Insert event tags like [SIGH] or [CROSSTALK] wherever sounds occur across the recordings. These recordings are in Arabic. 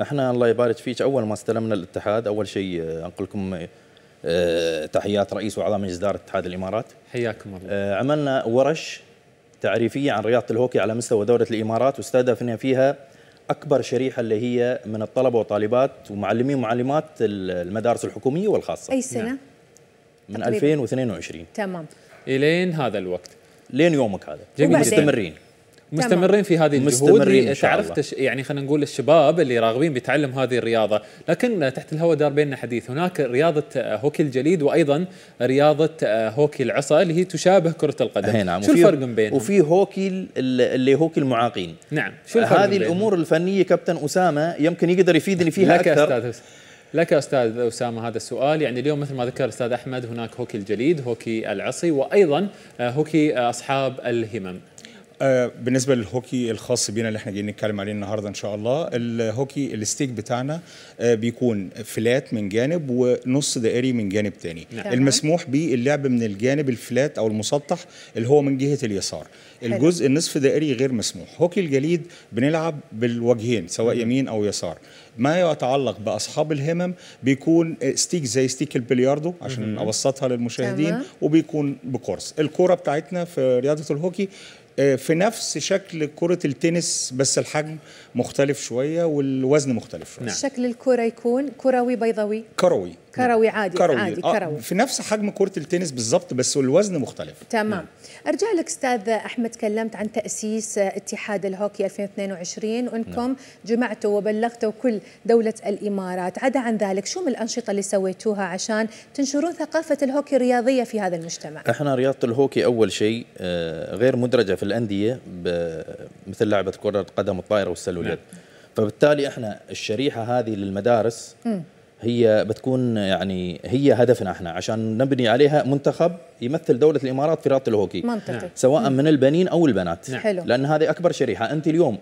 احنا الله يبارك فيك اول ما استلمنا الاتحاد اول شيء انقل آه، لكم آه، تحيات رئيس واعضاء مجلس اداره اتحاد الامارات حياكم الله آه، عملنا ورش تعريفيه عن رياضه الهوكي على مستوى دوله الامارات واستهدفنا فيها اكبر شريحه اللي هي من الطلبه وطالبات ومعلمين ومعلمات المدارس الحكوميه والخاصه اي سنه نعم. من 2022 تمام الين هذا الوقت لين يومك هذا جميل مستمرين مستمرين في هذه الجهود تعرف يعني خلينا نقول الشباب اللي راغبين بتعلم هذه الرياضه لكن تحت الهواء دار بيننا حديث هناك رياضه آه، هوكي الجليد وايضا رياضه آه، هوكي العصا اللي هي تشابه كره القدم إيه، نعم. شو الفرق بينهم وفي هوكي اللي هوكي المعاقين نعم شو الفرق هذه بينهم؟ الامور الفنيه كابتن اسامه يمكن يقدر يفيدني فيها لك اكثر أستاذ لك استاذ اسامه هذا السؤال يعني اليوم مثل ما ذكر استاذ احمد هناك هوكي الجليد هوكي العصي وايضا آه، هوكي اصحاب الهمم آه، بالنسبه للهوكي الخاص بينا اللي احنا جايين نتكلم عليه النهارده ان شاء الله الهوكي الستيك بتاعنا آه، بيكون فلات من جانب ونص دائري من جانب تاني نعم. المسموح به اللعب من الجانب الفلات او المسطح اللي هو من جهه اليسار الجزء النصف دائري غير مسموح هوكي الجليد بنلعب بالوجهين سواء يمين او يسار ما يتعلق باصحاب الهمم بيكون ستيك زي ستيك البلياردو عشان ابسطها للمشاهدين وبيكون بقرص الكوره بتاعتنا في رياضه الهوكي آه، في نفس شكل كرة التنس بس الحجم مختلف شوية والوزن مختلف شوية نعم. شكل الكرة يكون كروي بيضاوي كروي كروي نعم. عادي كروي. عادي آه كروي في نفس حجم كرة التنس بالظبط بس الوزن مختلف تمام نعم. أرجع لك أستاذ أحمد تكلمت عن تأسيس اتحاد الهوكي 2022 وأنكم نعم. جمعتوا وبلغتوا كل دولة الإمارات عدا عن ذلك شو من الأنشطة اللي سويتوها عشان تنشرون ثقافة الهوكي الرياضية في هذا المجتمع؟ احنا رياضة الهوكي أول شيء آه، غير مدرجة في الانديه مثل لعبه كره القدم الطائره والسلوليت نعم. فبالتالي احنا الشريحه هذه للمدارس هي بتكون يعني هي هدفنا احنا عشان نبني عليها منتخب يمثل دوله الامارات في رياضه الهوكي منطقي نعم. سواء مم. من البنين او البنات نعم. حلو. لان هذه اكبر شريحه انت اليوم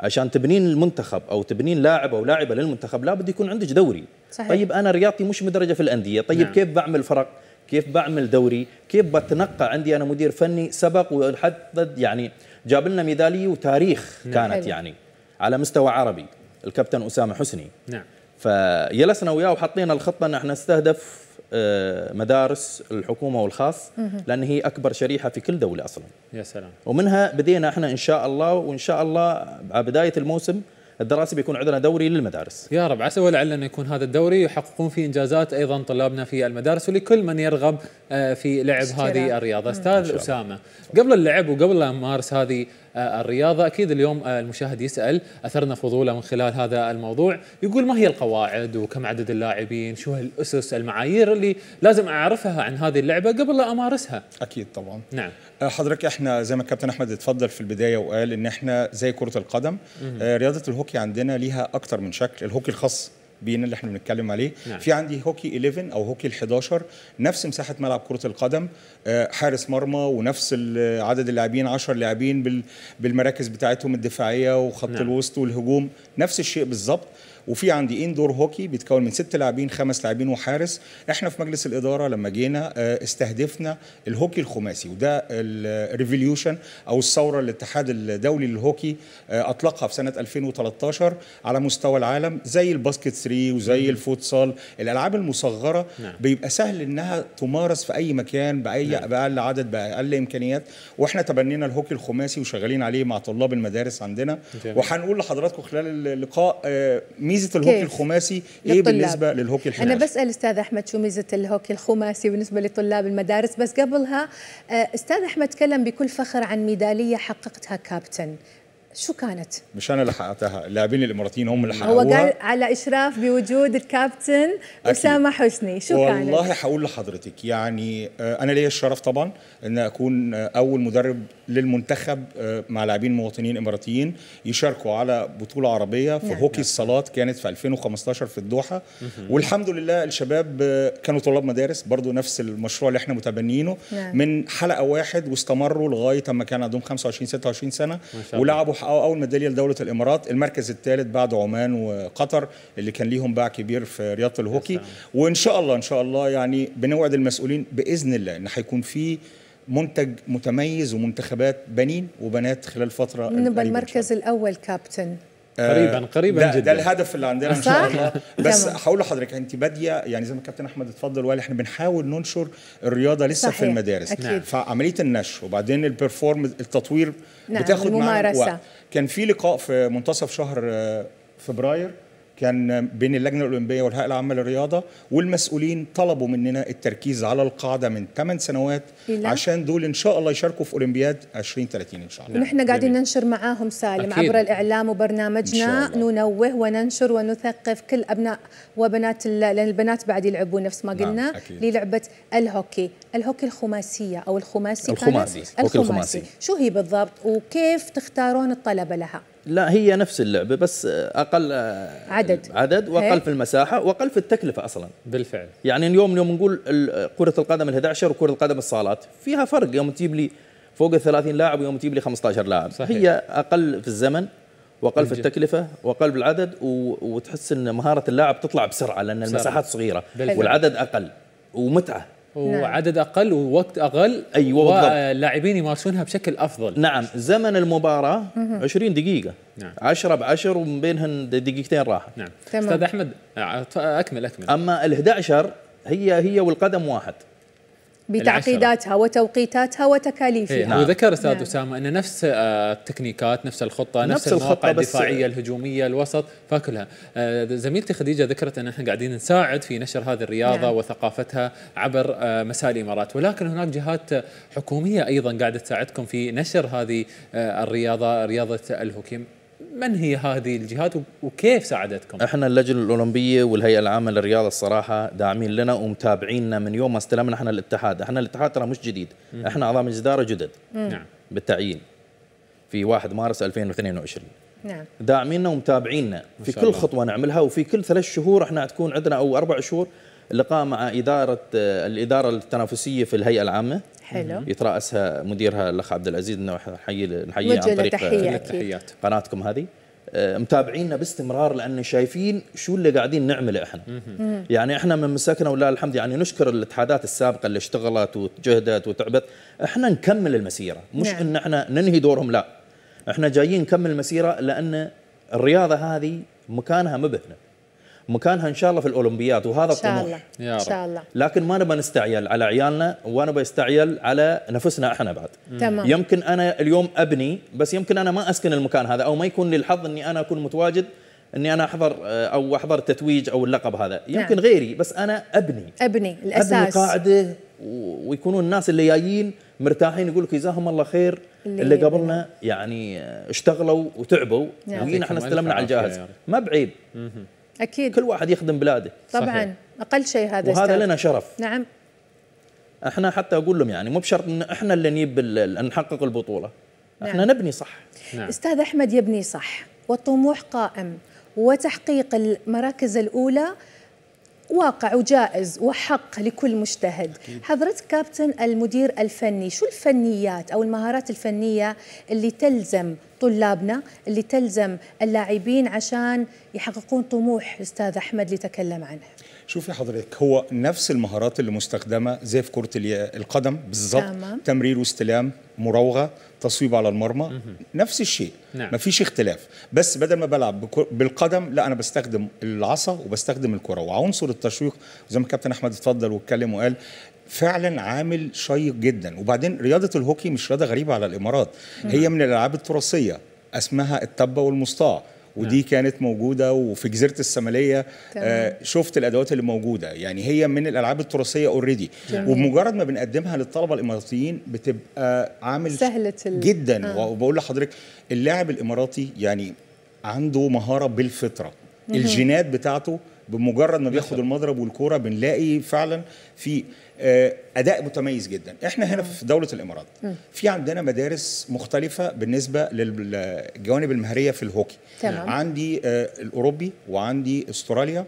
عشان تبنين المنتخب او تبنين لاعب او لاعبه للمنتخب لابد يكون عندك دوري صحيح. طيب انا رياضتي مش مدرجه في الانديه طيب نعم. كيف بعمل فرق كيف بعمل دوري كيف بتنقى عندي أنا مدير فني سبق وحدد يعني جاب لنا ميدالية وتاريخ نعم. كانت حلو. يعني على مستوى عربي الكابتن أسامة حسني نعم فجلسنا وياه وحطينا الخطة أن احنا نستهدف آه، مدارس الحكومه والخاص لان هي اكبر شريحه في كل دوله اصلا يا سلام ومنها بدينا احنا ان شاء الله وان شاء الله على بدايه الموسم الدراسي بيكون عندنا دوري للمدارس يا رب عسى ولعل يكون هذا الدوري يحققون فيه إنجازات أيضا طلابنا في المدارس ولكل من يرغب آه، في لعب هذه الرياضة أستاذ أسامة قبل اللعب وقبل لا أمارس هذه آه، الرياضة أكيد اليوم آه، المشاهد يسأل أثرنا فضوله من خلال هذا الموضوع يقول ما هي القواعد وكم عدد اللاعبين شو الأسس المعايير اللي لازم أعرفها عن هذه اللعبة قبل لا أمارسها أكيد طبعا نعم آه، حضرتك احنا زي ما الكابتن احمد اتفضل في البدايه وقال ان احنا زي كره القدم رياضه الهوكي عندنا ليها اكتر من شكل الهوكي الخاص بينا اللي احنا بنتكلم عليه نعم. في عندي هوكي 11 او هوكي ال11 نفس مساحه ملعب كره القدم آه، حارس مرمى ونفس عدد اللاعبين 10 لاعبين بالمراكز بتاعتهم الدفاعيه وخط نعم. الوسط والهجوم نفس الشيء بالظبط وفي عندي اندور هوكي بيتكون من ست لاعبين خمس لاعبين وحارس احنا في مجلس الاداره لما جينا آه، استهدفنا الهوكي الخماسي وده الريفوليوشن او الثوره الاتحاد الدولي للهوكي آه، اطلقها في سنه 2013 على مستوى العالم زي الباسكت 3 وزي الفوتسال الالعاب المصغره نعم. بيبقى سهل انها تمارس في اي مكان باي نعم. باقل عدد باقل امكانيات واحنا تبنينا الهوكي الخماسي وشغالين عليه مع طلاب المدارس عندنا وهنقول لحضراتكم خلال اللقاء آه، مين ميزه الهوكي الخماسي ايه للطلاب. بالنسبه للهوكي الحراسي انا بسال استاذ احمد شو ميزه الهوكي الخماسي بالنسبه لطلاب المدارس بس قبلها آه، استاذ احمد تكلم بكل فخر عن ميداليه حققتها كابتن شو كانت؟ مش انا اللي حققتها، اللاعبين الاماراتيين هم اللي حققوها هو قال على اشراف بوجود الكابتن اسامه حسني، شو والله كانت؟ والله هقول لحضرتك يعني آه، انا ليا الشرف طبعا ان اكون آه، اول مدرب للمنتخب آه، مع لاعبين مواطنين اماراتيين يشاركوا على بطوله عربيه في نعم. هوكي نعم. الصالات كانت في 2015 في الدوحه والحمد لله الشباب آه، كانوا طلاب مدارس برضو نفس المشروع اللي احنا متبنيينه نعم. من حلقه واحد واستمروا لغايه اما كان عندهم 25 26 سنه ولعبوا حققوا اول ميداليه لدوله الامارات المركز الثالث بعد عمان وقطر اللي كان ليهم باع كبير في رياضه الهوكي وان شاء الله ان شاء الله يعني بنوعد المسؤولين باذن الله ان هيكون في منتج متميز ومنتخبات بنين وبنات خلال فتره نبقى المركز الاول كابتن آه، قريبا قريبا ده جدا ده الهدف اللي عندنا ان شاء الله بس هقول لحضرتك انت باديه يعني زي ما الكابتن احمد اتفضل وقال احنا بنحاول ننشر الرياضه لسه صحيح. في المدارس أكيد. نعم. فعمليه النشر وبعدين البرفورم التطوير نعم بتاخد معانا كان في لقاء في منتصف شهر آه، فبراير كان بين اللجنه الاولمبيه والهيئه العامه للرياضه والمسؤولين طلبوا مننا التركيز على القاعده من 8 سنوات إلا؟ عشان دول ان شاء الله يشاركوا في اولمبياد 2030 ان شاء الله نحن قاعدين ننشر معاهم سالم أكيد. عبر الاعلام وبرنامجنا ننوه وننشر ونثقف كل ابناء وبنات لان البنات بعد يلعبون نفس ما نعم، قلنا نعم. أكيد. للعبه الهوكي الهوكي الخماسيه او الخماسي الخماسي الخماسي. الخماسي شو هي بالضبط وكيف تختارون الطلبه لها لا هي نفس اللعبه بس اقل عدد عدد واقل إيه. في المساحه واقل في التكلفه اصلا بالفعل يعني اليوم يوم نقول كره القدم ال11 وكره القدم الصالات فيها فرق يوم تجيب لي فوق ال 30 لاعب ويوم تجيب لي 15 لاعب صحيح. هي اقل في الزمن واقل في التكلفه واقل في العدد وتحس ان مهاره اللاعب تطلع بسرعه لان المساحات صغيره بالفعل. والعدد اقل ومتعه نعم. وعدد اقل ووقت اقل ايوه بالضبط واللاعبين يمارسونها بشكل افضل نعم زمن المباراه 20 دقيقه نعم 10 ب 10 ومن بينهم دقيقتين راحه نعم تمام. استاذ احمد اكمل اكمل اما ال 11 هي هي والقدم واحد بتعقيداتها وتوقيتاتها وتكاليفها إيه، نعم. وذكر استاذ نعم. اسامه ان نفس آه، التكنيكات نفس الخطه نفس, نفس المواقع الدفاعيه الهجوميه الوسط فاكلها آه، زميلتي خديجه ذكرت ان احنا قاعدين نساعد في نشر هذه الرياضه نعم. وثقافتها عبر آه، مساء الامارات ولكن هناك جهات حكوميه ايضا قاعده تساعدكم في نشر هذه الرياضه رياضه الهوكيم من هي هذه الجهات وكيف ساعدتكم؟ احنا اللجنه الاولمبيه والهيئه العامه للرياضه الصراحه داعمين لنا ومتابعيننا من يوم ما استلمنا احنا الاتحاد، احنا الاتحاد ترى مش جديد، احنا اعضاء مجلس اداره جدد نعم بالتعيين في 1 مارس 2022 نعم داعميننا ومتابعيننا في كل خطوه نعملها وفي كل ثلاث شهور احنا تكون عندنا او اربع شهور لقاء مع اداره الاداره التنافسيه في الهيئه العامه حلو يتراسها مديرها الاخ عبد العزيز نحييه نحييه عن طريق تحية التحيات قناتكم هذه آه، متابعينا باستمرار لان شايفين شو اللي قاعدين نعمله احنا يعني احنا من مسكنا ولله الحمد يعني نشكر الاتحادات السابقه اللي اشتغلت وتجهدت وتعبت احنا نكمل المسيره مش نعم. ان احنا ننهي دورهم لا احنا جايين نكمل المسيره لان الرياضه هذه مكانها مبهنا مكانها ان شاء الله في الاولمبيات وهذا إن شاء الله. يا رب. ان شاء الله لكن ما نبى نستعجل على عيالنا وانا بستعجل على نفسنا احنا بعد تمام. يمكن انا اليوم ابني بس يمكن انا ما اسكن المكان هذا او ما يكون لي الحظ اني انا اكون متواجد اني انا احضر آه، او احضر التتويج او اللقب هذا نعم. يمكن نعم. غيري بس انا ابني ابني الاساس ابني قاعده ويكونون الناس اللي جايين مرتاحين يقول لك جزاهم الله خير اللي, اللي قبلنا يعني آه، اشتغلوا وتعبوا نعم. وجينا احنا استلمنا على الجاهز ما بعيب اكيد كل واحد يخدم بلاده طبعا صحيح. اقل شيء هذا وهذا استاذ. لنا شرف نعم احنا حتى اقول لهم يعني مو بشرط ان احنا اللي نجيب نحقق البطوله نعم. احنا نبني صح نعم. استاذ احمد يبني صح والطموح قائم وتحقيق المراكز الاولى واقع وجائز وحق لكل مجتهد حضرتك كابتن المدير الفني شو الفنيات أو المهارات الفنية اللي تلزم طلابنا اللي تلزم اللاعبين عشان يحققون طموح الأستاذ أحمد اللي تكلم عنه شوفي حضرتك هو نفس المهارات اللي مستخدمه زي في كره القدم بالظبط تمرير واستلام مراوغه تصويب على المرمى مه. نفس الشيء نعم. مفيش اختلاف بس بدل ما بلعب بالقدم لا انا بستخدم العصا وبستخدم الكره وعنصر التشويق زي ما الكابتن احمد اتفضل واتكلم وقال فعلا عامل شيق جدا وبعدين رياضه الهوكي مش رياضه غريبه على الامارات مه. نعم. هي من الالعاب التراثيه اسمها التبه والمصطاع ودي نعم. كانت موجوده وفي جزيره السماليه آه شفت الادوات اللي موجوده يعني هي من الالعاب التراثيه اوريدي وبمجرد ما بنقدمها للطلبه الاماراتيين بتبقى عامل سهله جدا آه. وبقول لحضرتك اللاعب الاماراتي يعني عنده مهاره بالفطره الجينات بتاعته بمجرد ما بياخد المضرب والكوره بنلاقي فعلا في آه، اداء متميز جدا احنا هنا في دوله الامارات في عندنا مدارس مختلفه بالنسبه للجوانب المهريه في الهوكي تمام. عندي آه، الاوروبي وعندي استراليا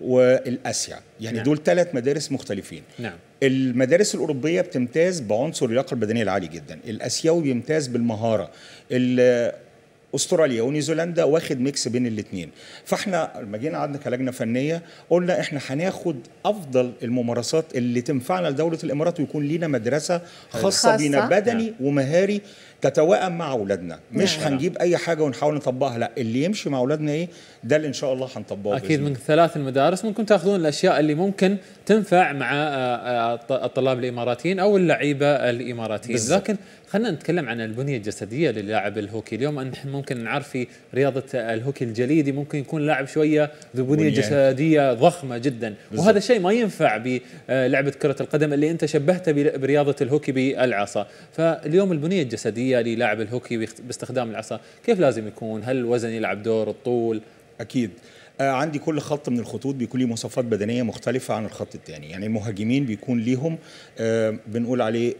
والاسيا يعني نعم. دول ثلاث مدارس مختلفين نعم. المدارس الاوروبيه بتمتاز بعنصر اللياقه البدنيه العالي جدا الاسيوي بيمتاز بالمهاره استراليا ونيوزيلندا واخد ميكس بين الاثنين فاحنا لما جينا قعدنا كلجنه فنيه قلنا احنا هناخد افضل الممارسات اللي تنفعنا لدوله الامارات ويكون لينا مدرسه خاصه, خاصة. بينا بدني ومهاري تتوائم مع اولادنا مش نعم. هنجيب اي حاجه ونحاول نطبقها لا اللي يمشي مع اولادنا ايه ده اللي ان شاء الله هنطبقه اكيد من ثلاث المدارس ممكن تاخذون الاشياء اللي ممكن تنفع مع آه، آه، الطلاب الاماراتيين او اللعيبه الاماراتيين بالزبط. لكن خلينا نتكلم عن البنيه الجسديه للاعب الهوكي اليوم نحن ممكن نعرف في رياضه الهوكي الجليدي ممكن يكون لاعب شويه ذو بنيه جسديه ضخمه جدا بالزبط. وهذا الشيء ما ينفع بلعبه آه، كره القدم اللي انت شبهته برياضه الهوكي بالعصا فاليوم البنيه الجسديه العاديه للاعب الهوكي باستخدام العصا كيف لازم يكون هل الوزن يلعب دور الطول اكيد آه، عندي كل خط من الخطوط بيكون ليه مواصفات بدنيه مختلفه عن الخط الثاني يعني المهاجمين بيكون ليهم آه، بنقول عليه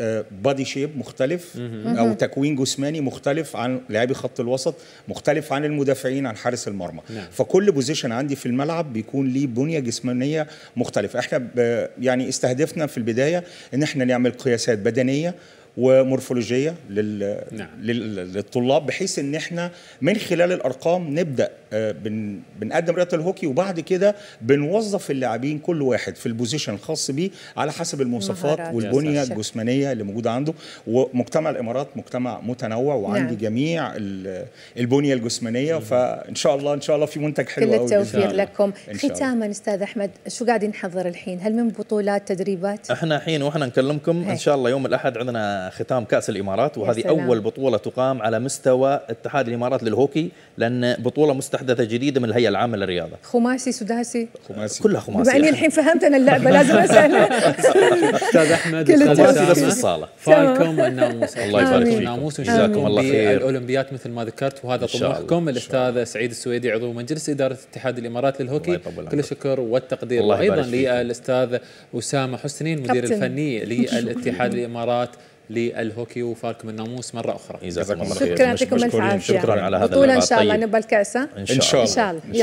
بادي آه، شيب مختلف او تكوين جسماني مختلف عن لاعبي خط الوسط مختلف عن المدافعين عن حارس المرمى نعم. فكل بوزيشن عندي في الملعب بيكون ليه بنيه جسمانيه مختلفه احنا يعني استهدفنا في البدايه ان احنا نعمل قياسات بدنيه ومورفولوجيه لل... نعم. للطلاب بحيث ان احنا من خلال الارقام نبدا آه، بن... بنقدم رياضه الهوكي وبعد كده بنوظف اللاعبين كل واحد في البوزيشن الخاص بيه على حسب المواصفات والبنيه الجسمانيه اللي موجوده عنده ومجتمع الامارات مجتمع متنوع وعندي نعم. جميع البنيه الجسمانيه مم. فان شاء الله ان شاء الله في منتج حلو كل التوفيق لكم ختاما استاذ احمد شو قاعدين نحضر الحين هل من بطولات تدريبات احنا الحين واحنا نكلمكم هي. ان شاء الله يوم الاحد عندنا ختام كاس الامارات وهذه اول بطوله تقام على مستوى اتحاد الامارات للهوكي لان بطوله مستحدثه جديده من الهيئه العامه للرياضه خماسي سداسي خماسي كلها خماسي يعني الحين فهمت انا اللعبه [LAUGHS] لازم اسالها استاذ احمد خماسي بس بالصاله فالكم والناموس الله يبارك فيكم الناموس جزاكم الله خير الاولمبيات مثل ما ذكرت وهذا طموحكم الاستاذ سعيد السويدي عضو مجلس اداره اتحاد الامارات للهوكي كل الشكر والتقدير وايضا للاستاذ اسامه حسنين مدير الفني للاتحاد الامارات للهوكي وفاركم الناموس مره اخرى جزاكم الله خير شكرا لكم الف عافيه شكرا على هذا بطوله ان شاء الله نبى الكاسه ان شاء الله ان شاء الله